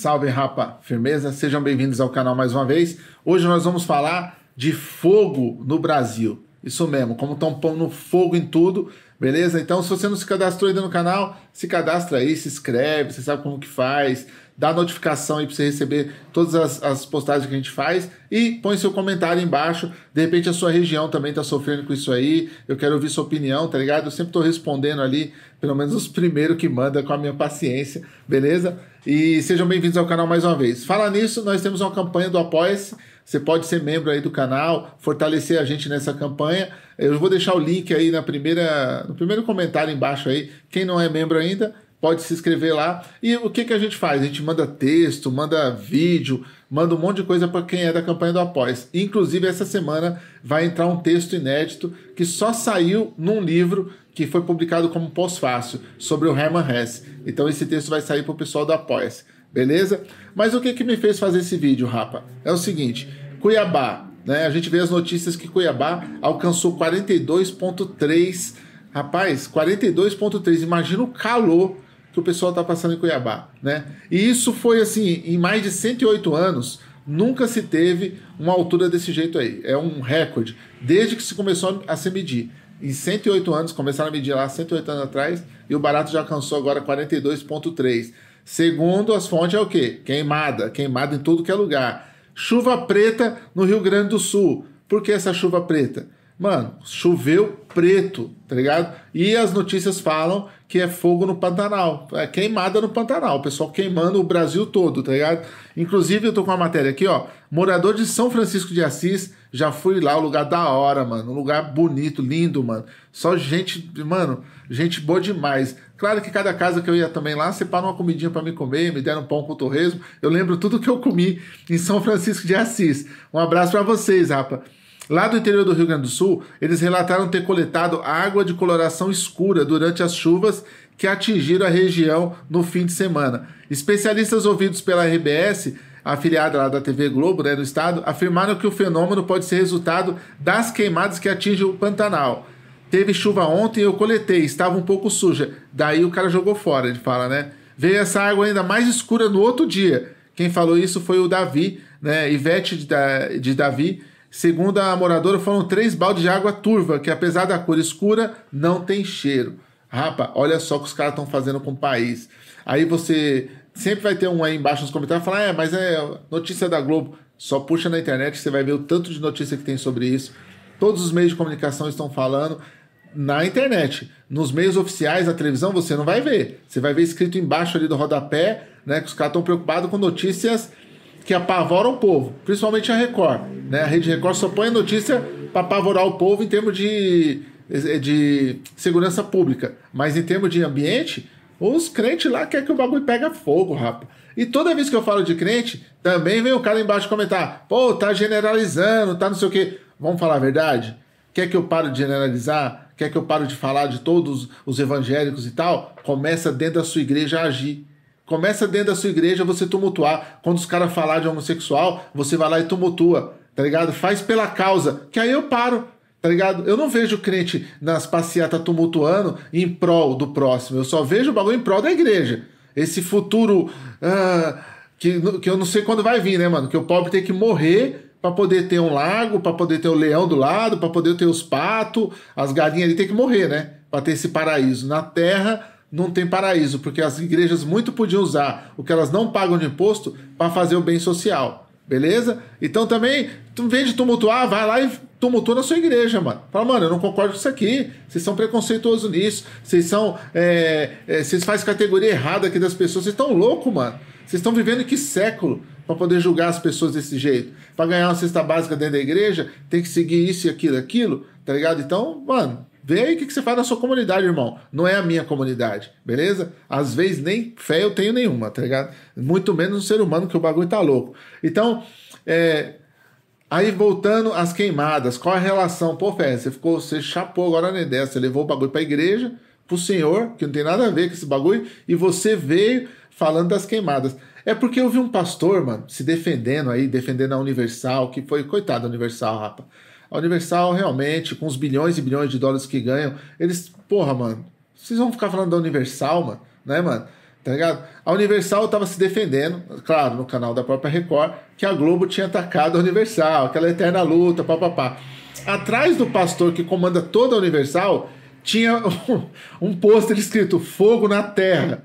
Salve Rapa, firmeza? Sejam bem-vindos ao canal mais uma vez. Hoje nós vamos falar de fogo no Brasil. Isso mesmo, como estão tá pondo fogo em tudo, beleza? Então, se você não se cadastrou ainda no canal, se cadastra aí, se inscreve, você sabe como que faz, dá notificação aí para você receber todas as, as, postagens que a gente faz e põe seu comentário aí embaixo. De repente a sua região também está sofrendo com isso aí. Eu quero ouvir sua opinião, tá ligado? Eu sempre estou respondendo ali, pelo menos os primeiros que manda com a minha paciência, beleza? E sejam bem-vindos ao canal mais uma vez. Fala nisso, nós temos uma campanha do Apoia-se você pode ser membro aí do canal, fortalecer a gente nessa campanha. Eu vou deixar o link aí na primeira, no primeiro comentário embaixo aí. Quem não é membro ainda, pode se inscrever lá. E o que, que a gente faz? A gente manda texto, manda vídeo, manda um monte de coisa para quem é da campanha do Apoia. Inclusive, essa semana vai entrar um texto inédito que só saiu num livro que foi publicado como pós-fácil, sobre o Herman Hesse. Então, esse texto vai sair para o pessoal do Após beleza? Mas o que, que me fez fazer esse vídeo, rapa? É o seguinte, Cuiabá, né? A gente vê as notícias que Cuiabá alcançou 42.3, rapaz, 42.3, imagina o calor que o pessoal tá passando em Cuiabá, né? E isso foi assim, em mais de 108 anos, nunca se teve uma altura desse jeito aí. É um recorde, desde que se começou a se medir. Em 108 anos, começaram a medir lá 108 anos atrás, e o barato já alcançou agora 42.3. Segundo as fontes, é o quê? Queimada. Queimada em tudo que é lugar. Chuva preta no Rio Grande do Sul. Por que essa chuva preta? Mano, choveu preto, tá ligado? E as notícias falam que é fogo no Pantanal, é queimada no Pantanal, o pessoal queimando o Brasil todo, tá ligado? Inclusive, eu tô com uma matéria aqui, ó. Morador de São Francisco de Assis, já fui lá, um lugar da hora, mano. Um lugar bonito, lindo, mano. Só gente, mano, gente boa demais. Claro que cada casa que eu ia também lá, separa uma comidinha para me comer, me deram um pão com torresmo. Eu lembro tudo que eu comi em São Francisco de Assis. Um abraço para vocês, rapa. Lá do interior do Rio Grande do Sul, eles relataram ter coletado água de coloração escura durante as chuvas que atingiram a região no fim de semana. Especialistas ouvidos pela RBS, afiliada lá da TV Globo, né, no estado, afirmaram que o fenômeno pode ser resultado das queimadas que atingem o Pantanal. Teve chuva ontem, eu coletei, estava um pouco suja. Daí o cara jogou fora, ele fala, né? Veio essa água ainda mais escura no outro dia. Quem falou isso foi o Davi, né? Ivete de, da, de Davi. Segundo a moradora, foram três baldes de água turva, que apesar da cor escura, não tem cheiro. Rapa, olha só o que os caras estão fazendo com o país. Aí você sempre vai ter um aí embaixo nos comentários falar, é, mas é notícia da Globo. Só puxa na internet, você vai ver o tanto de notícia que tem sobre isso. Todos os meios de comunicação estão falando na internet. Nos meios oficiais da televisão você não vai ver. Você vai ver escrito embaixo ali do rodapé, né? Que os caras estão preocupados com notícias que apavoram o povo, principalmente a Record. Né? A Rede Record só põe notícia para apavorar o povo em termos de, eh, de segurança pública. Mas em termos de ambiente, os crentes lá querem que o bagulho pega fogo, rapaz. E toda vez que eu falo de crente, também vem o cara embaixo comentar: pô, tá generalizando, tá não sei o quê. Vamos falar a verdade? Quer que eu pare de generalizar? quer que eu paro de falar de todos os evangélicos e tal? Começa dentro da sua igreja a agir. Começa dentro da sua igreja você tumultuar. Quando os caras falar de homossexual, você vai lá e tumultua, tá ligado? Faz pela causa, que aí eu paro, tá ligado? Eu não vejo crente nas passeatas tumultuando em prol do próximo. Eu só vejo o bagulho em prol da igreja. Esse futuro ah, que, que eu não sei quando vai vir, né, mano? Que o pobre tem que morrer para poder ter um lago, para poder ter o leão do lado, para poder ter os patos, as galinhas ali tem que morrer, né? Para ter esse paraíso. Na terra não tem paraíso, porque as igrejas muito podiam usar o que elas não pagam de imposto para fazer o bem social. Beleza? Então também, em vez de tumultuar, vai lá e tumultua na sua igreja, mano. Fala, mano, eu não concordo com isso aqui. Vocês são preconceituosos nisso. Vocês são. É, é, vocês fazem categoria errada aqui das pessoas. Vocês estão loucos, mano. Vocês estão vivendo em que século? para poder julgar as pessoas desse jeito. Para ganhar uma cesta básica dentro da igreja, tem que seguir isso e aquilo, aquilo, tá ligado? Então, mano, vê aí o que, você faz na sua comunidade, irmão. Não é a minha comunidade, beleza? Às vezes nem fé eu tenho nenhuma, tá ligado? Muito menos um ser humano que o bagulho tá louco. Então, é, Aí voltando às queimadas, qual a relação? Pô, Fé, você ficou, você chapou agora na ideia, você levou o bagulho para a igreja, para o senhor, que não tem nada a ver com esse bagulho, e você veio falando das queimadas. É porque eu vi um pastor, mano, se defendendo aí, defendendo a Universal, que foi, coitado da Universal, rapa. A Universal realmente, com os bilhões e bilhões de dólares que ganham, eles, porra, mano, vocês vão ficar falando da Universal, mano, né, mano? Tá ligado? A Universal estava se defendendo, claro, no canal da própria Record, que a Globo tinha atacado a Universal, aquela eterna luta, papapá. Atrás do pastor que comanda toda a Universal, tinha um, um pôster escrito Fogo na Terra.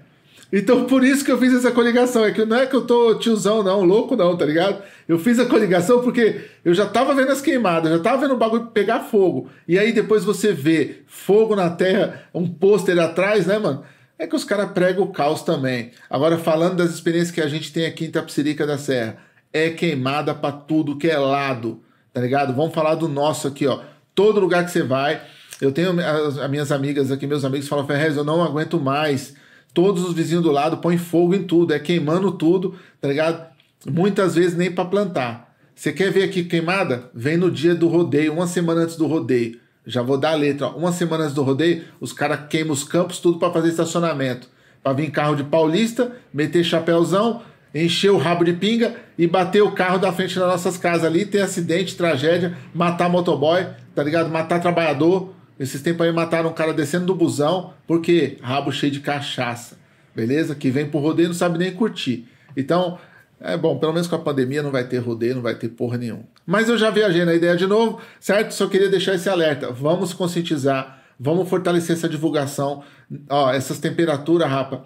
Então, por isso que eu fiz essa coligação. É que não é que eu tô tiozão, não, louco não, tá ligado? Eu fiz a coligação porque eu já tava vendo as queimadas, já tava vendo o bagulho pegar fogo. E aí depois você vê fogo na terra, um pôster atrás, né, mano? É que os caras pregam o caos também. Agora, falando das experiências que a gente tem aqui em Tapsirica da Serra, é queimada pra tudo que é lado, tá ligado? Vamos falar do nosso aqui, ó. Todo lugar que você vai, eu tenho as, as minhas amigas aqui, meus amigos falam, Ferrez, eu não aguento mais todos os vizinhos do lado põem fogo em tudo, é queimando tudo, tá ligado? Muitas vezes nem para plantar. Você quer ver aqui queimada? Vem no dia do rodeio, uma semana antes do rodeio. Já vou dar a letra, ó. uma semana antes do rodeio, os caras queimam os campos tudo para fazer estacionamento. Para vir carro de paulista, meter chapéuzão, encher o rabo de pinga e bater o carro da frente das nossas casas ali, ter acidente, tragédia, matar motoboy, tá ligado? Matar trabalhador, esses tempos aí mataram um cara descendo do busão porque rabo cheio de cachaça, beleza? Que vem pro rodeio e não sabe nem curtir. Então, é bom, pelo menos com a pandemia não vai ter rodeio, não vai ter porra nenhuma. Mas eu já viajei na ideia de novo, certo? Só queria deixar esse alerta. Vamos conscientizar, vamos fortalecer essa divulgação. Ó, essas temperaturas, rapa,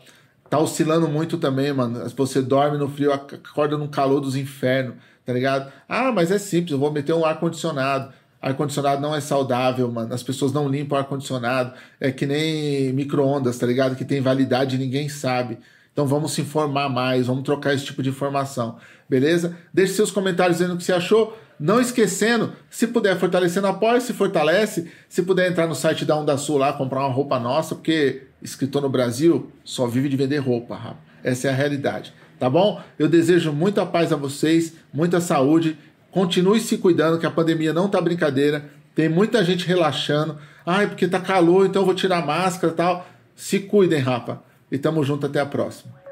tá oscilando muito também, mano. Você dorme no frio, acorda num calor dos infernos, tá ligado? Ah, mas é simples, eu vou meter um ar-condicionado ar-condicionado não é saudável, mano. As pessoas não limpam o ar-condicionado. É que nem micro-ondas, tá ligado? Que tem validade e ninguém sabe. Então vamos se informar mais, vamos trocar esse tipo de informação, beleza? Deixe seus comentários dizendo o que você achou. Não esquecendo, se puder fortalecendo, apoia, se fortalece. Se puder entrar no site da Onda Sul lá, comprar uma roupa nossa, porque escritor no Brasil só vive de vender roupa, rapaz. Essa é a realidade, tá bom? Eu desejo muita paz a vocês, muita saúde Continue se cuidando, que a pandemia não tá brincadeira. Tem muita gente relaxando. Ai, porque tá calor, então eu vou tirar a máscara e tal. Se cuidem, rapa. E tamo junto até a próxima.